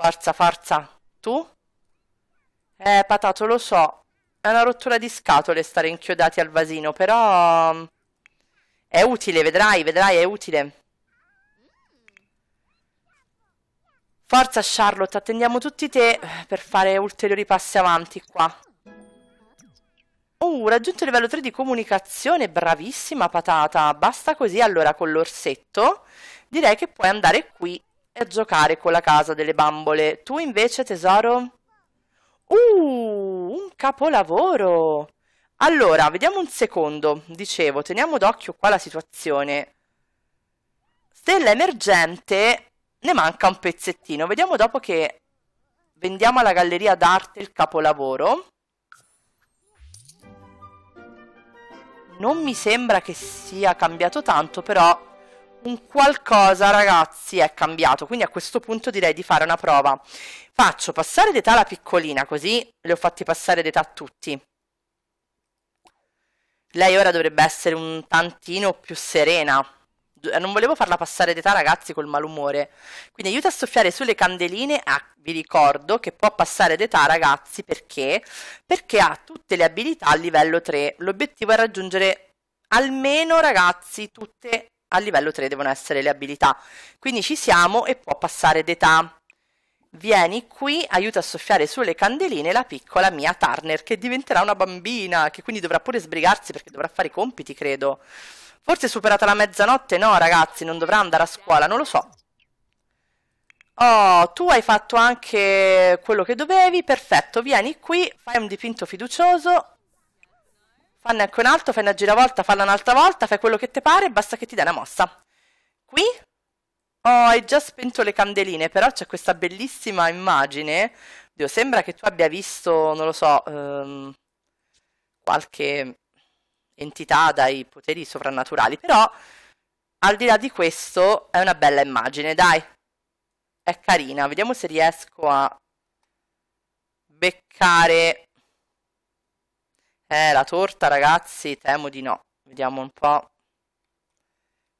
Forza, forza. Tu? Eh, patato, lo so. È una rottura di scatole stare inchiodati al vasino, però... Mm, è utile, vedrai, vedrai, è utile. Forza, Charlotte, attendiamo tutti te per fare ulteriori passi avanti qua. Oh, raggiunto il livello 3 di comunicazione, bravissima patata. Basta così allora con l'orsetto. Direi che puoi andare qui e a giocare con la casa delle bambole. Tu invece, tesoro? Uh, un capolavoro! Allora, vediamo un secondo. Dicevo, teniamo d'occhio qua la situazione. Stella emergente, ne manca un pezzettino. Vediamo dopo che vendiamo alla galleria d'arte il capolavoro. Non mi sembra che sia cambiato tanto, però un qualcosa ragazzi è cambiato quindi a questo punto direi di fare una prova faccio passare d'età la piccolina così le ho fatti passare d'età a tutti lei ora dovrebbe essere un tantino più serena eh, non volevo farla passare d'età ragazzi col malumore quindi aiuta a soffiare sulle candeline ah, vi ricordo che può passare d'età ragazzi perché perché ha tutte le abilità a livello 3 l'obiettivo è raggiungere almeno ragazzi tutte a livello 3 devono essere le abilità. Quindi ci siamo e può passare d'età. Vieni qui, aiuta a soffiare sulle candeline la piccola mia Turner, che diventerà una bambina, che quindi dovrà pure sbrigarsi perché dovrà fare i compiti, credo. Forse superata la mezzanotte, no ragazzi, non dovrà andare a scuola, non lo so. Oh, tu hai fatto anche quello che dovevi, perfetto, vieni qui, fai un dipinto fiducioso, Fanne anche un altro, fai una giravolta, falla un'altra volta, fai quello che ti pare, basta che ti dai una mossa. Qui Oh, hai già spento le candeline, però c'è questa bellissima immagine. Dio, sembra che tu abbia visto, non lo so, ehm, qualche entità dai poteri sovrannaturali, però al di là di questo è una bella immagine, dai. È carina, vediamo se riesco a beccare eh, la torta, ragazzi, temo di no. Vediamo un po'.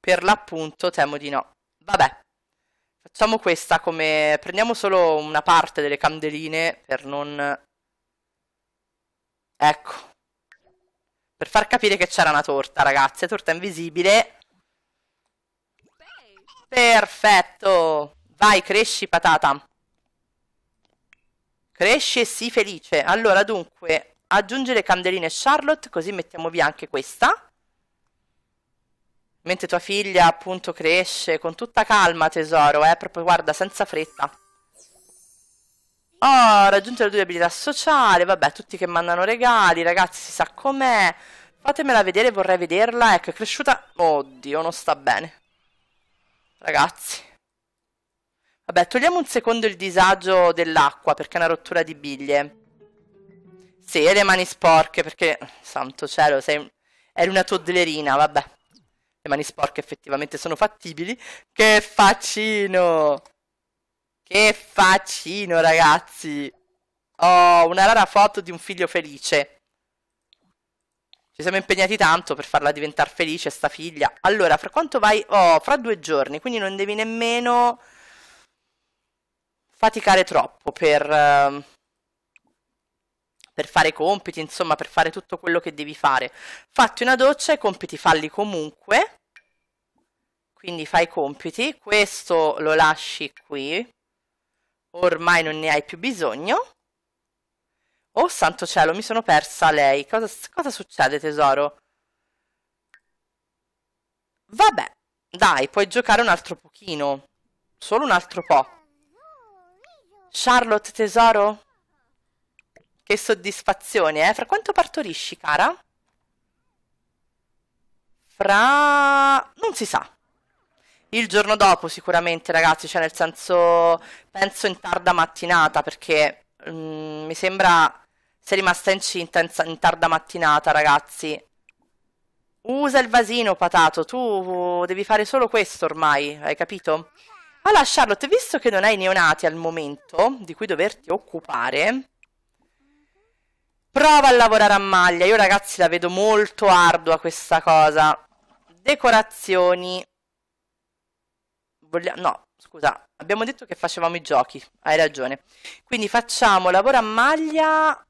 Per l'appunto, temo di no. Vabbè. Facciamo questa come... Prendiamo solo una parte delle candeline per non... Ecco. Per far capire che c'era una torta, ragazzi. Torta invisibile. Perfetto. Vai, cresci, patata. Cresci e sii felice. Allora, dunque, aggiungere candeline Charlotte, così mettiamo via anche questa. Mentre tua figlia appunto cresce con tutta calma tesoro, eh, proprio guarda, senza fretta. Oh, le due abilità sociali, vabbè, tutti che mandano regali, ragazzi, si sa com'è. Fatemela vedere, vorrei vederla, ecco, è cresciuta... Oddio, non sta bene. Ragazzi. Vabbè, togliamo un secondo il disagio dell'acqua, perché è una rottura di biglie. Sì, e le mani sporche perché, santo cielo, sei... eri una toddlerina, vabbè. Le mani sporche effettivamente sono fattibili. Che faccino! Che faccino, ragazzi! Oh, una rara foto di un figlio felice. Ci siamo impegnati tanto per farla diventare felice, sta figlia. Allora, fra quanto vai? Oh, fra due giorni, quindi non devi nemmeno faticare troppo per, ehm, per fare compiti, insomma, per fare tutto quello che devi fare. Fatti una doccia, i compiti falli comunque, quindi fai i compiti, questo lo lasci qui, ormai non ne hai più bisogno. Oh santo cielo, mi sono persa lei, cosa, cosa succede tesoro? Vabbè, dai, puoi giocare un altro pochino, solo un altro po'. Charlotte tesoro? Che soddisfazione, eh? Fra quanto partorisci, cara? Fra... non si sa. Il giorno dopo sicuramente, ragazzi, cioè nel senso... penso in tarda mattinata, perché um, mi sembra sei rimasta incinta in, in tarda mattinata, ragazzi. Usa il vasino, patato, tu devi fare solo questo ormai, hai capito? Allora, Charlotte, visto che non hai neonati al momento di cui doverti occupare... Prova a lavorare a maglia. Io ragazzi la vedo molto ardua questa cosa. Decorazioni. Vogliamo... No, scusa. Abbiamo detto che facevamo i giochi. Hai ragione. Quindi facciamo lavoro a maglia,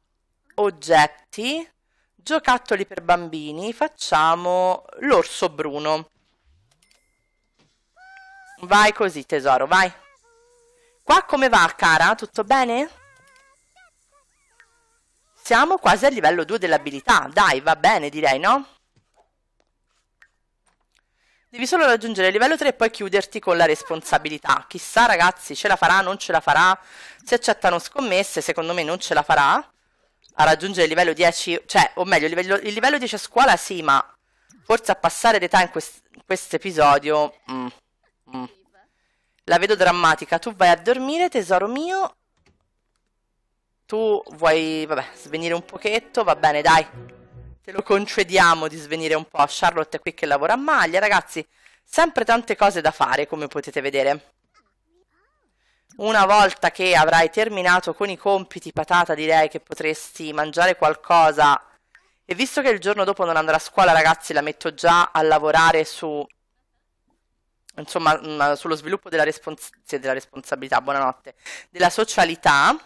oggetti, giocattoli per bambini. Facciamo l'orso bruno. Vai così tesoro, vai. Qua come va cara? Tutto bene? Siamo quasi al livello 2 dell'abilità. Dai, va bene, direi, no? Devi solo raggiungere il livello 3 e poi chiuderti con la responsabilità. Chissà, ragazzi, ce la farà, non ce la farà. se accettano scommesse, secondo me non ce la farà. A raggiungere il livello 10, cioè, o meglio, il livello, il livello 10 a scuola sì, ma forse a passare d'età in questo quest episodio... Mm, mm. La vedo drammatica. Tu vai a dormire, tesoro mio, tu vuoi, vabbè, svenire un pochetto, va bene, dai. Te lo concediamo di svenire un po'. Charlotte è qui che lavora a maglia, ragazzi. Sempre tante cose da fare, come potete vedere. Una volta che avrai terminato con i compiti, patata, direi che potresti mangiare qualcosa. E visto che il giorno dopo non andrà a scuola, ragazzi, la metto già a lavorare su... Insomma, mm, sullo sviluppo della, respons della responsabilità, buonanotte, della socialità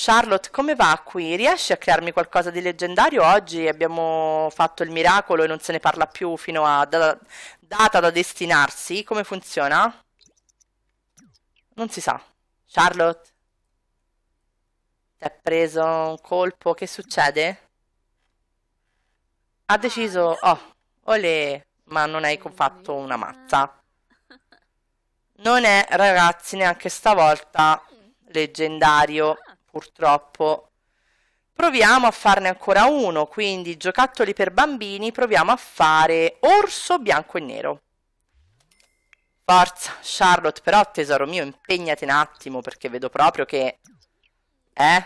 Charlotte, come va qui? Riesci a crearmi qualcosa di leggendario? Oggi abbiamo fatto il miracolo e non se ne parla più fino a da, data da destinarsi. Come funziona? Non si sa. Charlotte? Ti ha preso un colpo? Che succede? Ha deciso... Oh, olè, ma non hai fatto una mazza. Non è, ragazzi, neanche stavolta leggendario purtroppo. Proviamo a farne ancora uno, quindi giocattoli per bambini, proviamo a fare orso bianco e nero. Forza, Charlotte, però tesoro mio, impegnati un attimo perché vedo proprio che... Eh?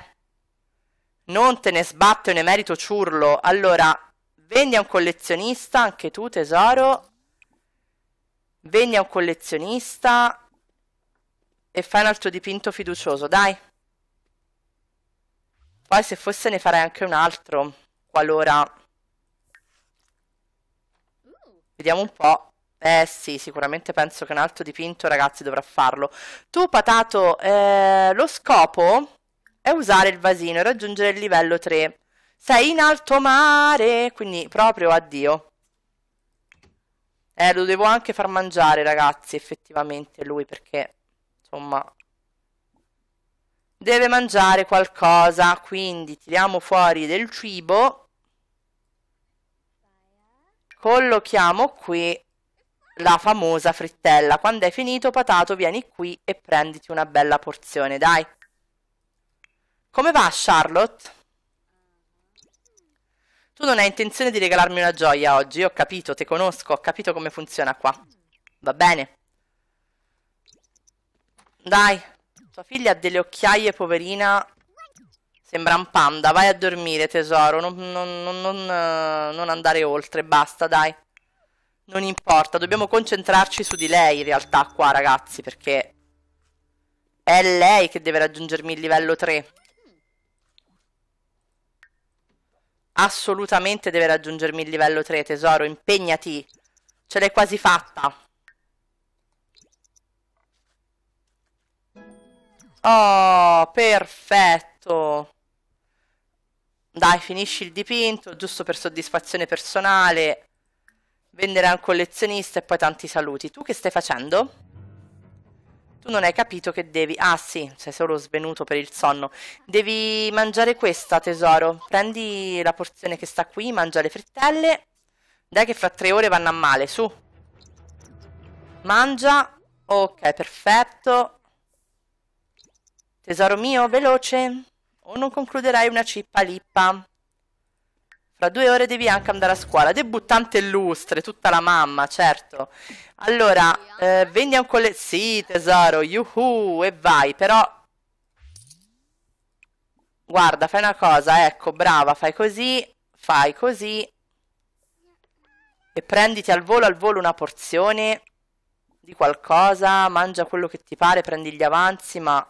Non te ne sbatte un emerito ciurlo. Allora, vendi a un collezionista, anche tu tesoro. Vendi a un collezionista e fai un altro dipinto fiducioso, dai. Poi se fosse ne farei anche un altro, qualora... Vediamo un po'. Eh sì, sicuramente penso che un altro dipinto, ragazzi, dovrà farlo. Tu, Patato, eh, lo scopo è usare il vasino e raggiungere il livello 3. Sei in alto mare, quindi proprio addio. Eh, lo devo anche far mangiare, ragazzi, effettivamente, lui, perché, insomma deve mangiare qualcosa, quindi tiriamo fuori del cibo, collochiamo qui la famosa frittella. Quando è finito, patato, vieni qui e prenditi una bella porzione, dai. Come va, Charlotte? Tu non hai intenzione di regalarmi una gioia oggi, Io ho capito, te conosco, ho capito come funziona qua. Va bene. Dai, tua figlia ha delle occhiaie, poverina. Sembra un panda. Vai a dormire, tesoro. Non, non, non, eh, non andare oltre. Basta, dai. Non importa. Dobbiamo concentrarci su di lei, in realtà, qua, ragazzi. Perché è lei che deve raggiungermi il livello 3. Assolutamente deve raggiungermi il livello 3, tesoro. Impegnati. Ce l'hai quasi fatta. Oh, perfetto! Dai, finisci il dipinto, giusto per soddisfazione personale. Vendere a un collezionista e poi tanti saluti. Tu che stai facendo? Tu non hai capito che devi... Ah sì, sei solo svenuto per il sonno. Devi mangiare questa, tesoro. Prendi la porzione che sta qui, mangia le frittelle. Dai che fra tre ore vanno a male, su. Mangia. Ok, perfetto. Tesoro mio, veloce, o non concluderai una cippa lippa. Fra due ore devi anche andare a scuola. Debuttante illustre, tutta la mamma, certo. Allora, eh, vendi a un colle... Sì, tesoro, yuhu, e vai, però... Guarda, fai una cosa, ecco, brava, fai così, fai così. E prenditi al volo, al volo una porzione di qualcosa, mangia quello che ti pare, prendi gli avanzi, ma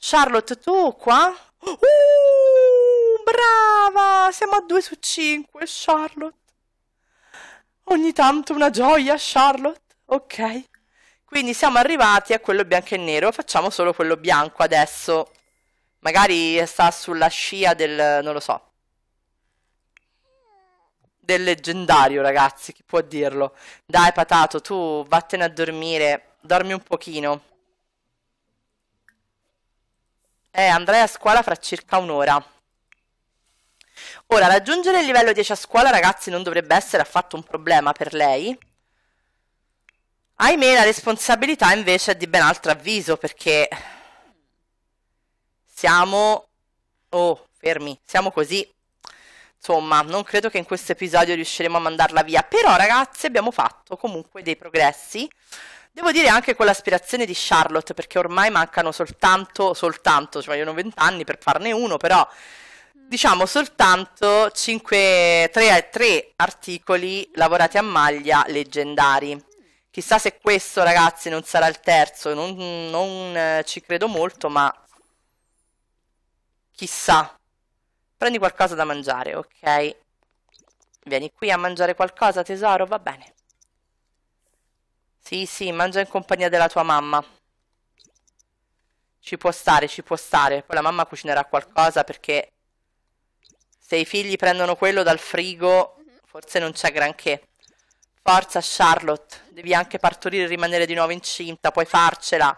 Charlotte, tu qua? Uh, brava! Siamo a 2 su 5, Charlotte. Ogni tanto una gioia, Charlotte. Ok. Quindi siamo arrivati a quello bianco e nero. Facciamo solo quello bianco adesso. Magari sta sulla scia del... non lo so del leggendario, ragazzi, chi può dirlo? Dai, patato, tu vattene a dormire, dormi un pochino. Eh, andrai a scuola fra circa un'ora. Ora, raggiungere il livello 10 a scuola, ragazzi, non dovrebbe essere affatto un problema per lei. Ahimè, la responsabilità invece è di ben altro avviso, perché siamo... Oh, fermi, siamo così. Insomma, non credo che in questo episodio riusciremo a mandarla via, però ragazzi abbiamo fatto comunque dei progressi. Devo dire anche con l'aspirazione di Charlotte, perché ormai mancano soltanto, soltanto, ci vogliono vent'anni per farne uno, però diciamo soltanto 5, 3, 3 articoli lavorati a maglia leggendari. Chissà se questo, ragazzi, non sarà il terzo, non, non eh, ci credo molto, ma chissà. Prendi qualcosa da mangiare, ok? Vieni qui a mangiare qualcosa, tesoro, va bene. Sì, sì, mangia in compagnia della tua mamma. Ci può stare, ci può stare. Poi la mamma cucinerà qualcosa perché se i figli prendono quello dal frigo, mhm. forse non c'è granché. Forza, Charlotte, devi anche partorire e rimanere di nuovo incinta, puoi farcela.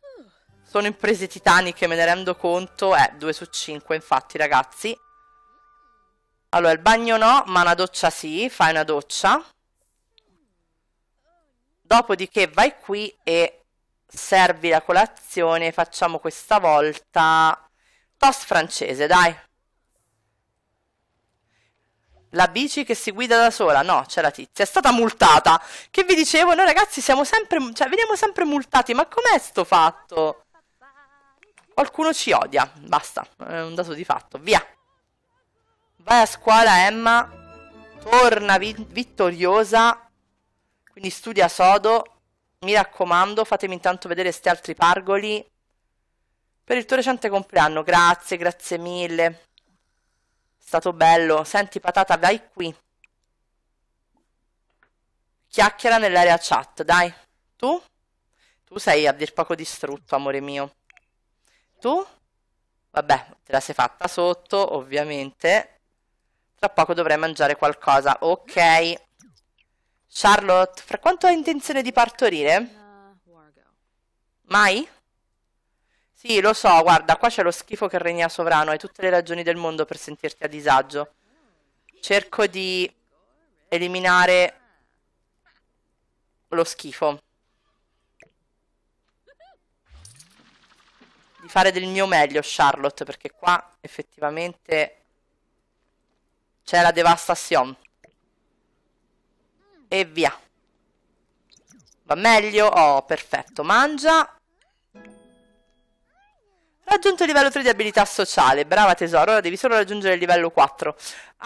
Uh. Sono imprese titaniche, me ne rendo conto. Eh, 2 su 5, infatti, ragazzi. Allora, il bagno no, ma una doccia sì, fai una doccia. Dopodiché vai qui e servi la colazione. Facciamo questa volta toast francese, dai. La bici che si guida da sola, no, c'è la tizia, è stata multata. Che vi dicevo, noi ragazzi siamo sempre, cioè veniamo sempre multati, ma com'è sto fatto? Qualcuno ci odia, basta, è un dato di fatto, via. Vai a scuola Emma, torna vi vittoriosa quindi studia sodo, mi raccomando, fatemi intanto vedere questi altri pargoli. Per il tuo recente compleanno, grazie, grazie mille. È stato bello. Senti patata, vai qui. Chiacchiera nell'area chat, dai. Tu? Tu sei a dir poco distrutto, amore mio. Tu? Vabbè, te la sei fatta sotto, ovviamente. Tra poco dovrei mangiare qualcosa. Ok. Ok. Charlotte, fra quanto hai intenzione di partorire? Uh, Mai? Sì, lo so, guarda, qua c'è lo schifo che regna sovrano, hai tutte le ragioni del mondo per sentirti a disagio. Cerco di eliminare lo schifo. Di fare del mio meglio, Charlotte, perché qua effettivamente c'è la devastazione. E via. Va meglio? Oh, perfetto. Mangia. Raggiunto il livello 3 di abilità sociale. Brava tesoro, ora devi solo raggiungere il livello 4.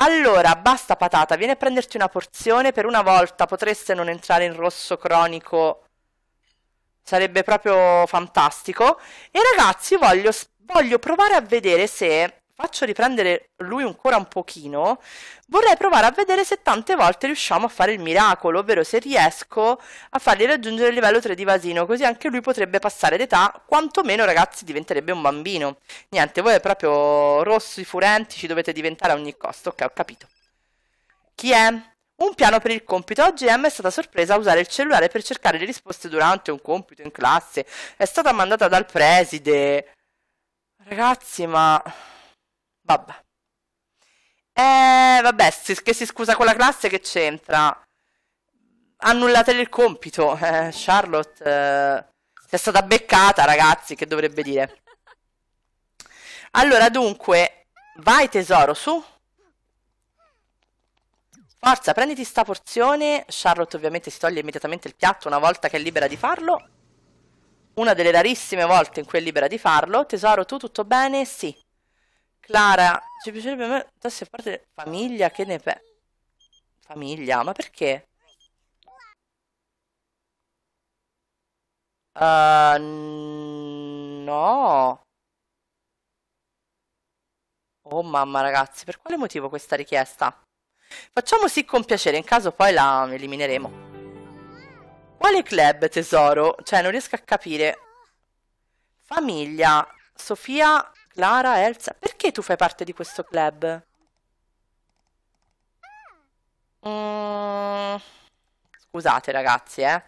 Allora, basta patata, vieni a prenderti una porzione. Per una volta potreste non entrare in rosso cronico. Sarebbe proprio fantastico. E ragazzi, voglio, voglio provare a vedere se faccio riprendere lui ancora un pochino, vorrei provare a vedere se tante volte riusciamo a fare il miracolo, ovvero se riesco a fargli raggiungere il livello 3 di Vasino, così anche lui potrebbe passare d'età, quantomeno ragazzi diventerebbe un bambino. Niente, voi è proprio rossi, furenti, ci dovete diventare a ogni costo, ok, ho capito. Chi è? Un piano per il compito. Oggi M è stata sorpresa a usare il cellulare per cercare le risposte durante un compito in classe. È stata mandata dal preside. Ragazzi, ma... Vabbè. Eh, vabbè, si, che si scusa con la classe che c'entra? Annullate il compito, eh, Charlotte. Eh, è stata beccata, ragazzi, che dovrebbe dire. Allora, dunque, vai tesoro, su. Forza, prenditi sta porzione. Charlotte ovviamente si toglie immediatamente il piatto una volta che è libera di farlo. Una delle rarissime volte in cui è libera di farlo. Tesoro, tu tutto bene? Sì. Clara, ci piacerebbe a me tasse a parte famiglia, che ne pensi? Famiglia, ma perché? Uh, no. Oh mamma ragazzi, per quale motivo questa richiesta? Facciamo sì con piacere, in caso poi la elimineremo. Quale club, tesoro? Cioè, non riesco a capire. Famiglia, Sofia, Clara, Elsa. Per perché tu fai parte di questo club? Mm, scusate ragazzi, eh.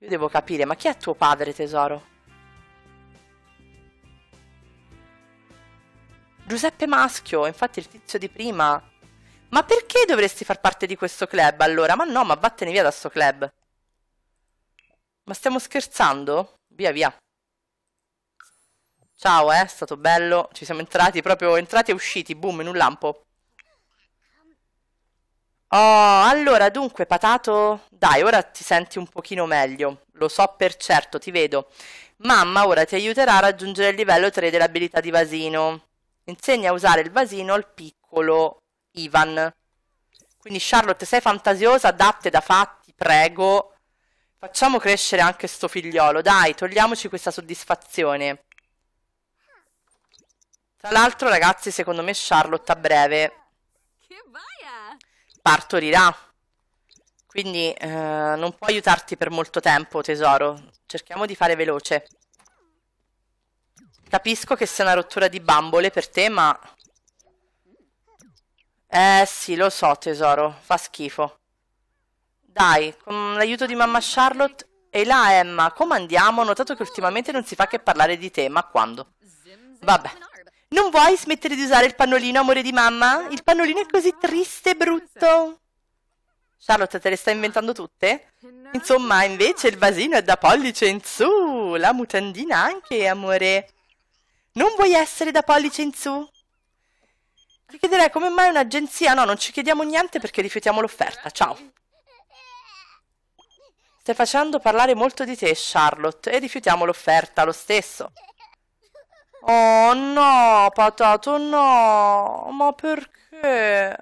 Io devo capire, ma chi è tuo padre, tesoro? Giuseppe Maschio, infatti il tizio di prima. Ma perché dovresti far parte di questo club allora? Ma no, ma vattene via da sto club. Ma stiamo scherzando? Via, via. Ciao, eh, è stato bello. Ci siamo entrati, proprio entrati e usciti, boom, in un lampo. Oh, allora, dunque, patato... Dai, ora ti senti un pochino meglio. Lo so per certo, ti vedo. Mamma ora ti aiuterà a raggiungere il livello 3 dell'abilità di vasino. Insegna a usare il vasino al piccolo Ivan. Quindi Charlotte, sei fantasiosa, datte da fatti, prego. Facciamo crescere anche sto figliolo, dai, togliamoci questa soddisfazione. Tra l'altro, ragazzi, secondo me Charlotte a breve eh? partorirà. Quindi eh, non può aiutarti per molto tempo, tesoro. Cerchiamo di fare veloce. Capisco che sia una rottura di bambole per te, ma... Eh sì, lo so, tesoro. Fa schifo. Dai, con l'aiuto di mamma Charlotte... E là, Emma, come andiamo? Ho notato che ultimamente non si fa che parlare di te, ma quando? Vabbè. Non vuoi smettere di usare il pannolino, amore di mamma? Il pannolino è così triste e brutto. Charlotte, te le stai inventando tutte? Insomma, invece il vasino è da pollice in su, la mutandina anche, amore. Non vuoi essere da pollice in su? Ti chiederei come mai un'agenzia... No, non ci chiediamo niente perché rifiutiamo l'offerta. Ciao. Stai facendo parlare molto di te, Charlotte, e rifiutiamo l'offerta lo stesso. Oh no, patato, no. Ma perché?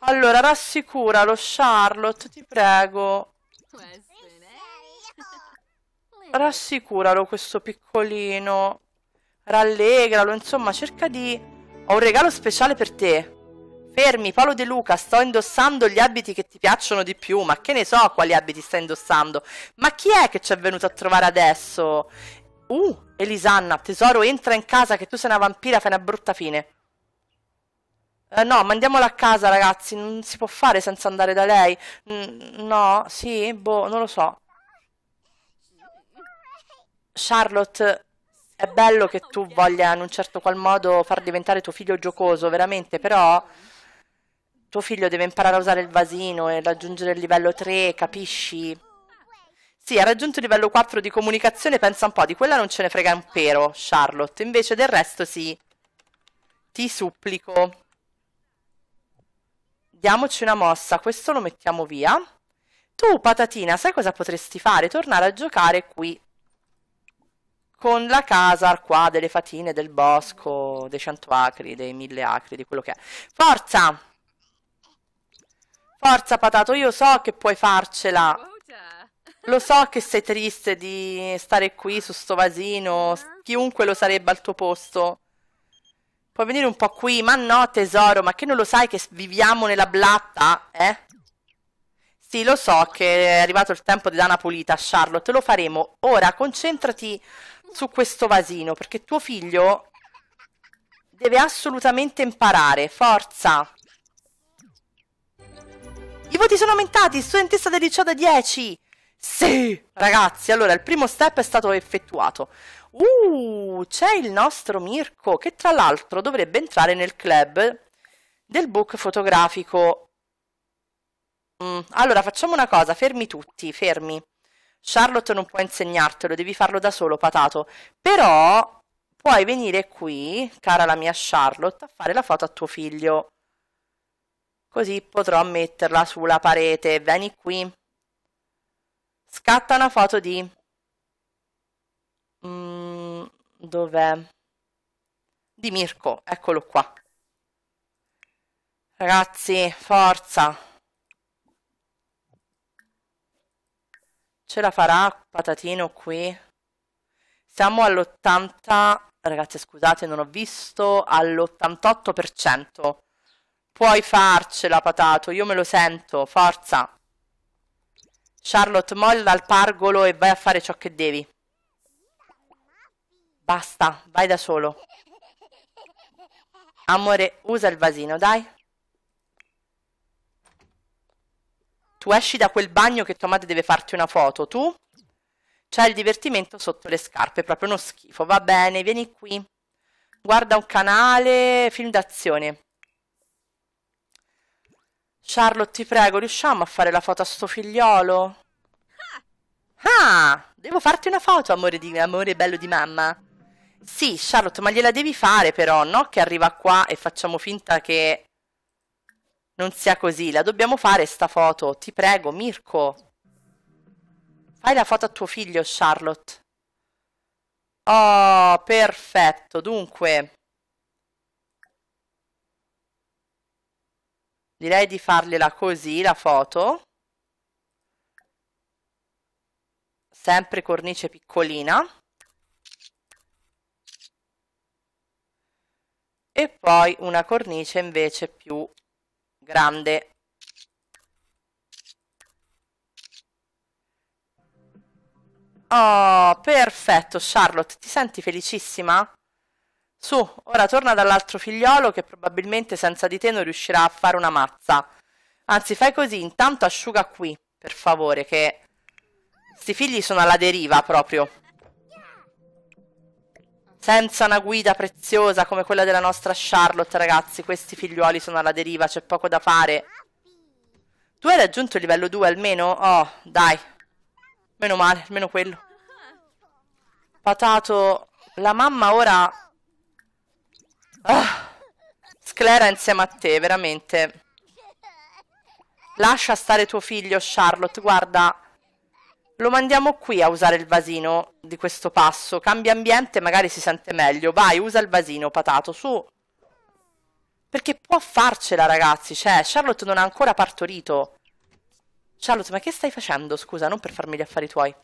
Allora, rassicura lo Charlotte, ti prego. Rassicuralo questo piccolino. Rallegralo, insomma, cerca di... Ho un regalo speciale per te. Fermi, Paolo De Luca, sto indossando gli abiti che ti piacciono di più, ma che ne so quali abiti stai indossando? Ma chi è che ci è venuto a trovare adesso? Uh, Elisanna, tesoro, entra in casa che tu sei una vampira, fai una brutta fine. Eh, no, mandiamola a casa, ragazzi. Non si può fare senza andare da lei. Mm, no, sì, boh, non lo so. Charlotte, è bello che tu voglia in un certo qual modo far diventare tuo figlio giocoso, veramente, però tuo figlio deve imparare a usare il vasino e raggiungere il livello 3, capisci? Sì, ha raggiunto il livello 4 di comunicazione, pensa un po', di quella non ce ne frega un pero, Charlotte. Invece del resto sì. Ti supplico. Diamoci una mossa, questo lo mettiamo via. Tu, patatina, sai cosa potresti fare? Tornare a giocare qui. Con la casa qua delle fatine, del bosco, dei cento acri, dei mille acri, di quello che è. Forza! Forza, patato, io so che puoi farcela. Lo so che sei triste di stare qui su sto vasino, chiunque lo sarebbe al tuo posto. Puoi venire un po' qui, ma no tesoro, ma che non lo sai che viviamo nella blatta, eh? Sì, lo so che è arrivato il tempo di Dana una pulita, Charlotte, lo faremo. Ora concentrati su questo vasino, perché tuo figlio deve assolutamente imparare, forza! I voti sono aumentati, studentessa del liceo da 10! Sì! Ragazzi, allora il primo step è stato effettuato. Uh, c'è il nostro Mirko che tra l'altro dovrebbe entrare nel club del book fotografico. Mm, allora facciamo una cosa, fermi tutti, fermi. Charlotte non può insegnartelo, devi farlo da solo, patato. Però puoi venire qui, cara la mia Charlotte, a fare la foto a tuo figlio. Così potrò metterla sulla parete. Vieni qui. Scatta una foto di... Mm, dov'è? Di Mirko, eccolo qua. Ragazzi, forza! Ce la farà Patatino qui? Siamo all'80... Ragazzi, scusate, non ho visto. All'88%. Puoi farcela, Patato, io me lo sento, forza! Charlotte, molla dal pargolo e vai a fare ciò che devi. Basta, vai da solo. Amore, usa il vasino, dai. Tu esci da quel bagno che tua madre deve farti una foto, tu? C'è il divertimento sotto le scarpe, è proprio uno schifo. Va bene, vieni qui. Guarda un canale, film d'azione. Charlotte, ti prego, riusciamo a fare la foto a sto figliolo? Ah! ah, devo farti una foto, amore, di, amore bello di mamma. Sì, Charlotte, ma gliela devi fare però, no? Che arriva qua e facciamo finta che non sia così. La dobbiamo fare sta foto, ti prego, Mirko. Fai la foto a tuo figlio, Charlotte. Oh, perfetto. Dunque, direi di fargliela così la foto sempre cornice piccolina e poi una cornice invece più grande Oh, perfetto, Charlotte, ti senti felicissima? Su, ora torna dall'altro figliolo che probabilmente senza di te non riuscirà a fare una mazza. Anzi, fai così, intanto asciuga qui, per favore, che... Sti figli sono alla deriva proprio. Senza una guida preziosa come quella della nostra Charlotte, ragazzi, questi figliuoli sono alla deriva, c'è poco da fare. Tu hai raggiunto il livello 2 almeno? Oh, dai. Meno male, almeno quello. Patato, la mamma ora Ah, Sclera insieme a te, veramente. Lascia stare tuo figlio, Charlotte, guarda. Lo mandiamo qui a usare il vasino di questo passo. Cambia ambiente, magari si sente meglio. Vai, usa il vasino, patato, su. Perché può farcela, ragazzi. Cioè, Charlotte non ha ancora partorito. Charlotte, ma che stai facendo? Scusa, non per farmi gli affari tuoi.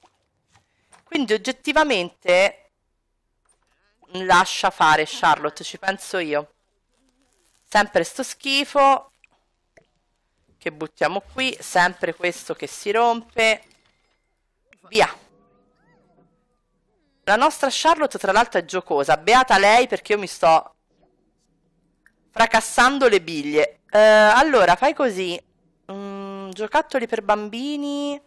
Quindi oggettivamente Lascia fare Charlotte, ci penso io. Sempre sto schifo. Che buttiamo qui. Sempre questo che si rompe. Via. La nostra Charlotte tra l'altro è giocosa. Beata lei perché io mi sto fracassando le biglie. Uh, allora, fai così. Mm, giocattoli per bambini.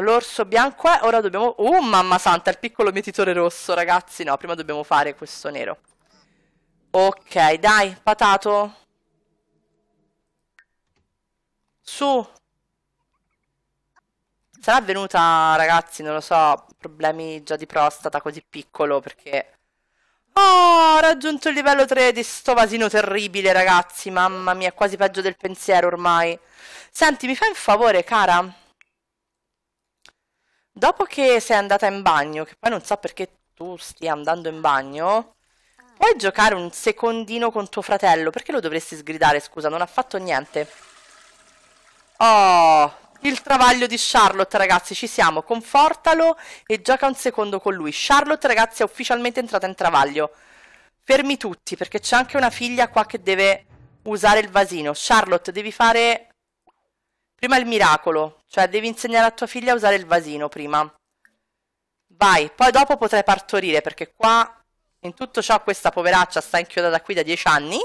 L'orso bianco è, ora dobbiamo... Oh, mamma santa, il piccolo mietitore rosso, ragazzi. No, prima dobbiamo fare questo nero. Ok, dai, patato. Su. Sarà venuta, ragazzi, non lo so, problemi già di prostata così piccolo, perché... Oh, ho raggiunto il livello 3 di sto vasino terribile, ragazzi. Mamma mia, è quasi peggio del pensiero ormai. Senti, mi fai un favore, cara? Dopo che sei andata in bagno, che poi non so perché tu stia andando in bagno, puoi giocare un secondino con tuo fratello. Perché lo dovresti sgridare, scusa? Non ha fatto niente. Oh, il travaglio di Charlotte, ragazzi, ci siamo. Confortalo e gioca un secondo con lui. Charlotte, ragazzi, è ufficialmente entrata in travaglio. Fermi tutti, perché c'è anche una figlia qua che deve usare il vasino. Charlotte, devi fare Prima il miracolo, cioè devi insegnare a tua figlia a usare il vasino prima. Vai, poi dopo potrai partorire perché qua in tutto ciò questa poveraccia sta inchiodata qui da dieci anni.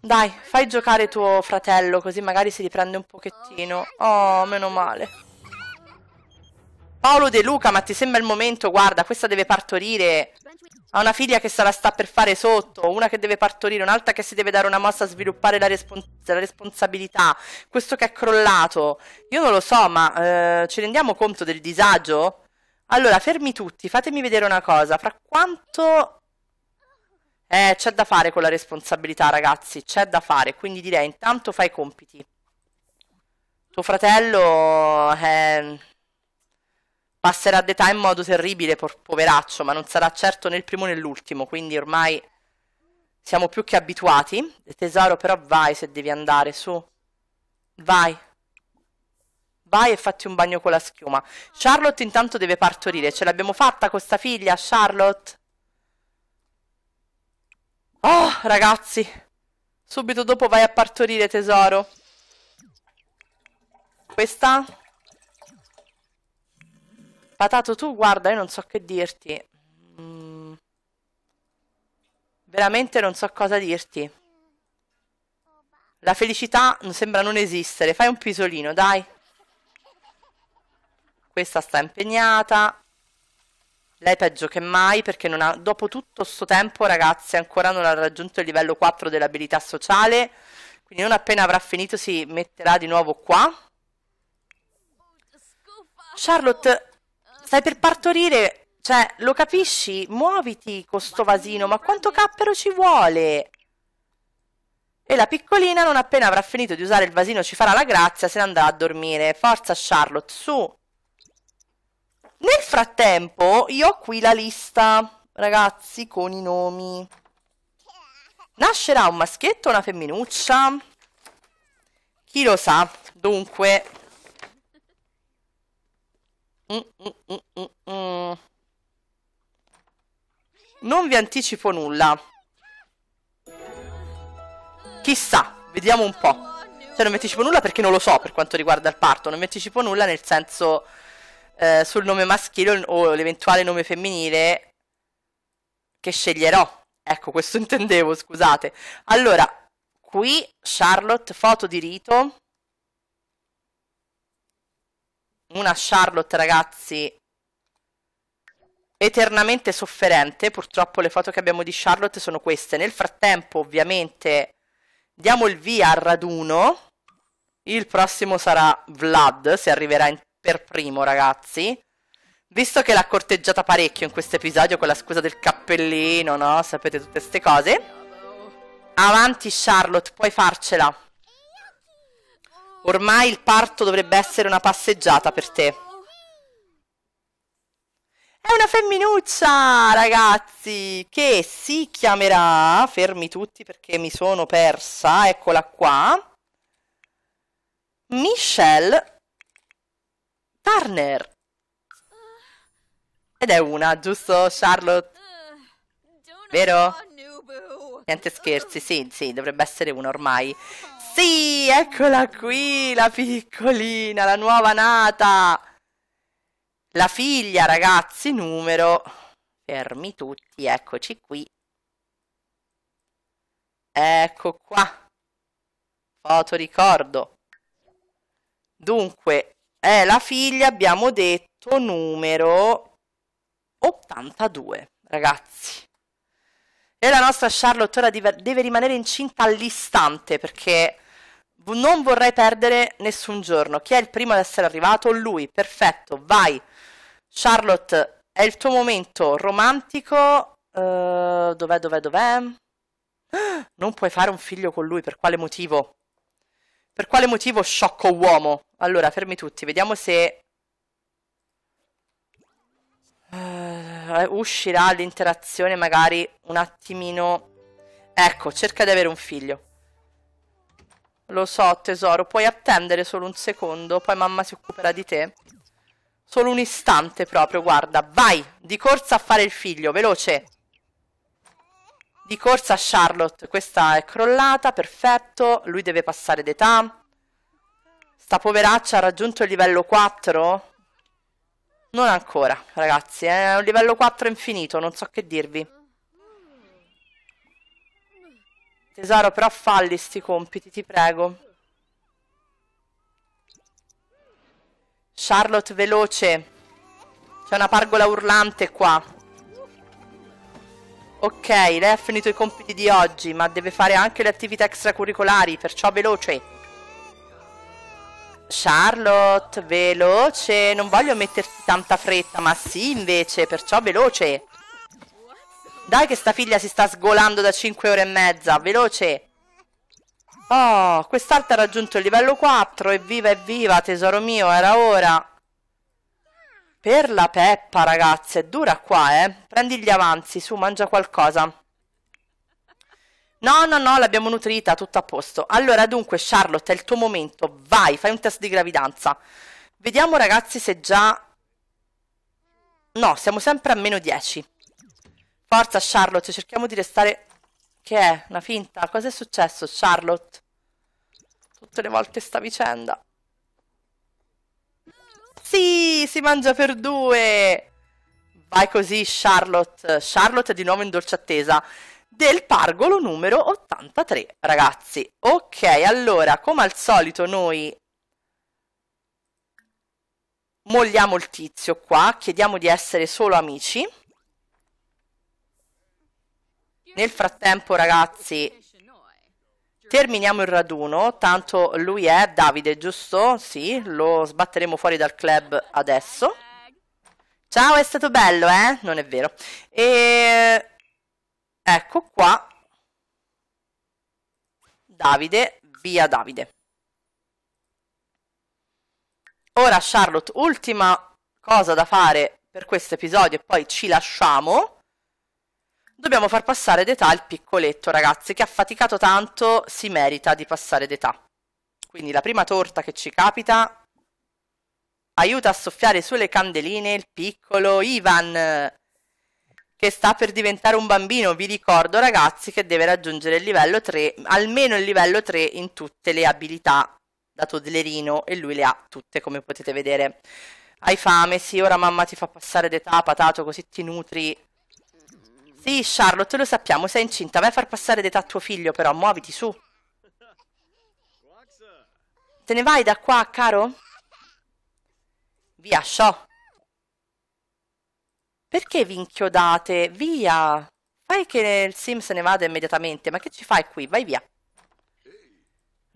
Dai, fai giocare tuo fratello così magari si riprende un pochettino. Oh, meno male. Paolo De Luca, ma ti sembra il momento, guarda, questa deve partorire ha una figlia che se la sta per fare sotto, una che deve partorire, un'altra che si deve dare una mossa a sviluppare la, respons- la responsabilità, questo che è crollato. Io non lo so, ma eh, ci rendiamo conto del disagio? Allora, fermi tutti, fatemi vedere una cosa. Fra quanto... Eh, c'è da fare con la responsabilità, ragazzi, c'è da fare. Quindi direi, intanto fai i compiti. Tuo fratello... Eh passerà d'età in modo terribile, poveraccio, ma non sarà certo né il primo né l'ultimo, quindi ormai siamo più che abituati. Tesoro, però vai se devi andare, su. Vai. Vai e fatti un bagno con la schiuma. Charlotte intanto deve partorire. Ce l'abbiamo fatta con sta figlia, Charlotte? Oh, ragazzi. Subito dopo vai a partorire, tesoro. Questa? Patato tu, guarda, io non so che dirti. Mm. Veramente non so cosa dirti. La felicità sembra non esistere. Fai un pisolino, dai. Questa sta impegnata. Lei peggio che mai perché non ha, dopo tutto questo tempo, ragazzi, ancora non ha raggiunto il livello 4 dell'abilità sociale. Quindi non appena avrà finito si metterà di nuovo qua. Charlotte, stai per partorire, cioè, lo capisci? Muoviti con sto vasino, ma quanto cappero ci vuole? E la piccolina, non appena avrà finito di usare il vasino, ci farà la grazia, se ne andrà a dormire. Forza Charlotte, su! Nel frattempo, io ho qui la lista, ragazzi, con i nomi. Nascerà un maschietto o una femminuccia? Chi lo sa? Dunque, non vi anticipo nulla. Chissà, vediamo un po'. Cioè non vi anticipo nulla perché non lo so per quanto riguarda il parto. Non vi anticipo nulla nel senso eh, sul nome maschile o l'eventuale nome femminile che sceglierò. Ecco, questo intendevo, scusate. Allora, qui Charlotte, foto di rito una Charlotte, ragazzi, eternamente sofferente. Purtroppo le foto che abbiamo di Charlotte sono queste. Nel frattempo, ovviamente, diamo il via al raduno. Il prossimo sarà Vlad, se arriverà per primo, ragazzi. Visto che l'ha corteggiata parecchio in questo episodio con la scusa del cappellino, no? Sapete tutte queste cose. Avanti Charlotte, puoi farcela. Ormai il parto dovrebbe essere una passeggiata per te. È una femminuccia, ragazzi, che si chiamerà, fermi tutti perché mi sono persa, eccola qua, Michelle Turner. Ed è una, giusto Charlotte? Vero? Niente scherzi, sì, sì, dovrebbe essere una ormai. Sì, eccola qui, la piccolina, la nuova nata. La figlia, ragazzi, numero... Fermi tutti, eccoci qui. Ecco qua. Foto ricordo. Dunque, è la figlia, abbiamo detto, numero 82, ragazzi. E la nostra Charlotte ora deve rimanere incinta all'istante perché non vorrei perdere nessun giorno. Chi è il primo ad essere arrivato? Lui, perfetto, vai. Charlotte, è il tuo momento romantico. Uh, dov'è, dov'è, dov'è? Non puoi fare un figlio con lui, per quale motivo? Per quale motivo sciocco uomo? Allora, fermi tutti, vediamo se... Uh, uscirà l'interazione magari un attimino... Ecco, cerca di avere un figlio. Lo so, tesoro, puoi attendere solo un secondo, poi mamma si occuperà di te. Solo un istante proprio, guarda. Vai, di corsa a fare il figlio, veloce. Di corsa a Charlotte. Questa è crollata, perfetto. Lui deve passare d'età. Sta poveraccia ha raggiunto il livello 4? Non ancora, ragazzi. È un livello 4 infinito, non so che dirvi. Tesoro, però falli sti compiti, ti prego. Charlotte, veloce. C'è una pargola urlante qua. Ok, lei ha finito i compiti di oggi, ma deve fare anche le attività extracurricolari, perciò veloce. Charlotte, veloce. Non voglio metterti tanta fretta, ma sì invece, perciò veloce. Dai che sta figlia si sta sgolando da 5 ore e mezza, veloce! Oh, quest'altra ha raggiunto il livello 4, evviva evviva tesoro mio, era ora! Per la peppa ragazze, è dura qua eh, prendi gli avanzi, su mangia qualcosa. No, no, no, l'abbiamo nutrita, tutto a posto. Allora, dunque, Charlotte, è il tuo momento. Vai, fai un test di gravidanza. Vediamo, ragazzi, se già... No, siamo sempre a meno 10. Forza Charlotte, cerchiamo di restare... Che è? Una finta? Cosa è successo Charlotte? Tutte le volte sta vicenda. Sì, si mangia per due! Vai così Charlotte. Charlotte è di nuovo in dolce attesa del pargolo numero 83, ragazzi. Ok, allora, come al solito noi molliamo il tizio qua, chiediamo di essere solo amici. Nel frattempo, ragazzi, terminiamo il raduno. Tanto lui è Davide, giusto? Sì, lo sbatteremo fuori dal club adesso. Ciao, è stato bello, eh? Non è vero. E... Ecco qua. Davide, via Davide. Ora Charlotte, ultima cosa da fare per questo episodio e poi ci lasciamo dobbiamo far passare d'età il piccoletto, ragazzi, che ha faticato tanto, si merita di passare d'età. Quindi la prima torta che ci capita aiuta a soffiare sulle candeline il piccolo Ivan, che sta per diventare un bambino. Vi ricordo, ragazzi, che deve raggiungere il livello 3, almeno il livello 3 in tutte le abilità da toddlerino e lui le ha tutte, come potete vedere. Hai fame? Sì, ora mamma ti fa passare d'età, patato, così ti nutri sì, Charlotte, lo sappiamo, sei incinta. Vai a far passare d'età a tuo figlio, però. Muoviti, su. Te ne vai da qua, caro? Via, sciò. Perché vi inchiodate? Via! Fai che il sim se ne vada immediatamente. Ma che ci fai qui? Vai via.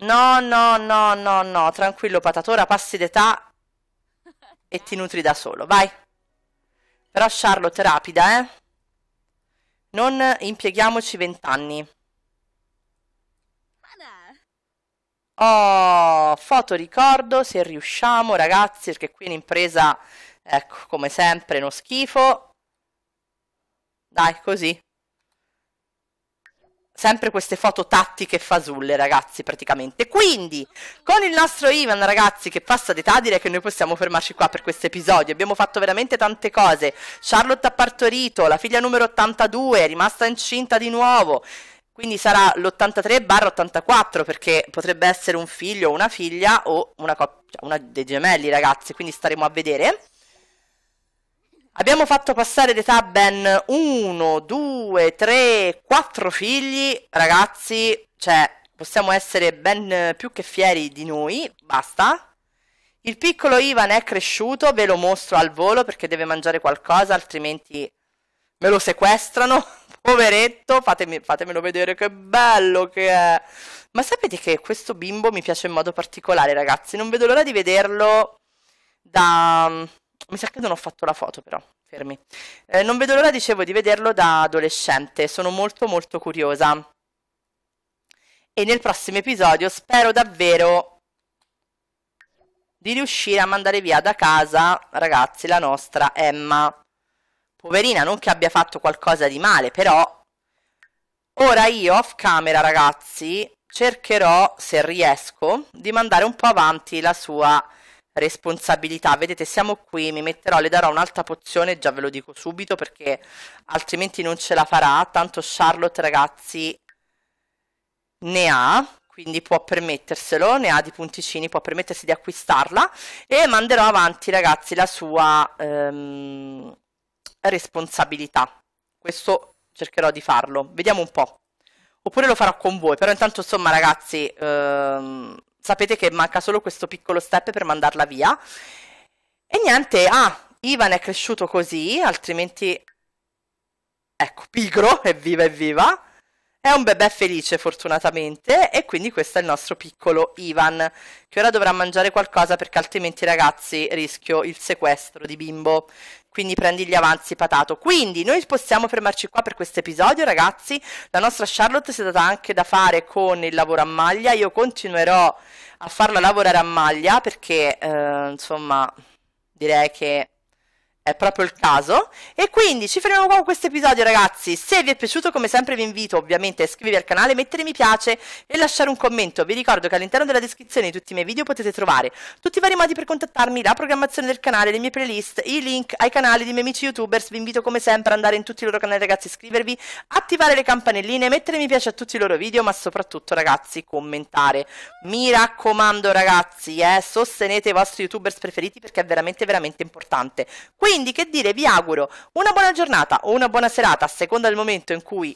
No, no, no, no, no. Tranquillo, patatora, passi d'età e ti nutri da solo. Vai. Però Charlotte, rapida, eh? Non impieghiamoci vent'anni. Oh, foto ricordo se riusciamo, ragazzi, perché qui l'impresa, ecco, come sempre, uno schifo. Dai, così sempre queste foto tattiche fasulle, ragazzi, praticamente. Quindi, con il nostro Ivan, ragazzi, che passa d'età, direi che noi possiamo fermarci qua per questo episodio. Abbiamo fatto veramente tante cose. Charlotte ha partorito, la figlia numero 82 è rimasta incinta di nuovo. Quindi sarà l'83 84 perché potrebbe essere un figlio o una figlia o una, cioè una dei gemelli ragazzi, quindi staremo a vedere. Abbiamo fatto passare d'età ben 1, 2, 3, 4 figli. Ragazzi, cioè, possiamo essere ben più che fieri di noi. Basta. Il piccolo Ivan è cresciuto, ve lo mostro al volo perché deve mangiare qualcosa, altrimenti me lo sequestrano. Poveretto, fatemi, fatemelo vedere che bello che è. Ma sapete che questo bimbo mi piace in modo particolare, ragazzi. Non vedo l'ora di vederlo da mi sa che non ho fatto la foto però, fermi. Eh, non vedo l'ora, dicevo, di vederlo da adolescente, sono molto molto curiosa. E nel prossimo episodio spero davvero di riuscire a mandare via da casa, ragazzi, la nostra Emma. Poverina, non che abbia fatto qualcosa di male, però... Ora io, off camera, ragazzi, cercherò, se riesco, di mandare un po' avanti la sua responsabilità. Vedete, siamo qui, mi metterò, le darò un'altra pozione, già ve lo dico subito perché altrimenti non ce la farà. Tanto Charlotte, ragazzi, ne ha, quindi può permetterselo, ne ha di punticini, può permettersi di acquistarla e manderò avanti, ragazzi, la sua ehm, responsabilità. Questo cercherò di farlo, vediamo un po'. Oppure lo farò con voi, però intanto insomma ragazzi, ehm, sapete che manca solo questo piccolo step per mandarla via. E niente, ah, Ivan è cresciuto così, altrimenti... Ecco, pigro, evviva, evviva. È un bebè felice fortunatamente e quindi questo è il nostro piccolo Ivan, che ora dovrà mangiare qualcosa perché altrimenti ragazzi rischio il sequestro di bimbo. Quindi prendi gli avanzi patato. Quindi noi possiamo fermarci qua per questo episodio ragazzi. La nostra Charlotte si è data anche da fare con il lavoro a maglia. Io continuerò a farla lavorare a maglia perché eh, insomma direi che è proprio il caso. E quindi ci fermiamo qua con questo episodio, ragazzi. Se vi è piaciuto, come sempre, vi invito ovviamente a iscrivervi al canale, mettere mi piace e lasciare un commento. Vi ricordo che all'interno della descrizione di tutti i miei video potete trovare tutti i vari modi per contattarmi, la programmazione del canale, le mie playlist, i link ai canali dei miei amici youtubers. Vi invito come sempre ad andare in tutti i loro canali, ragazzi, iscrivervi, attivare le campanelline, mettere mi piace a tutti i loro video, ma soprattutto, ragazzi, commentare. Mi raccomando, ragazzi, eh, sostenete i vostri youtubers preferiti perché è veramente, veramente importante. Quindi, quindi che dire, vi auguro una buona giornata o una buona serata a seconda del momento in cui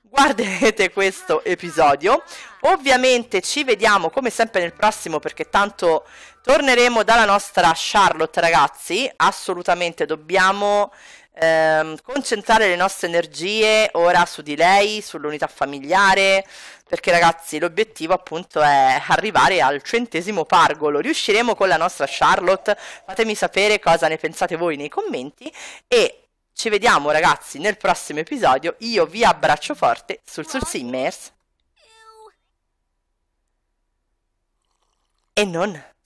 guarderete questo episodio. Ovviamente ci vediamo come sempre nel prossimo perché tanto torneremo dalla nostra Charlotte ragazzi, assolutamente dobbiamo ehm, concentrare le nostre energie ora su di lei, sull'unità familiare, perché ragazzi l'obiettivo appunto è arrivare al centesimo pargolo, riusciremo con la nostra Charlotte, fatemi sapere cosa ne pensate voi nei commenti e ci vediamo ragazzi nel prossimo episodio, io vi abbraccio forte sul Sul Simmers. e non.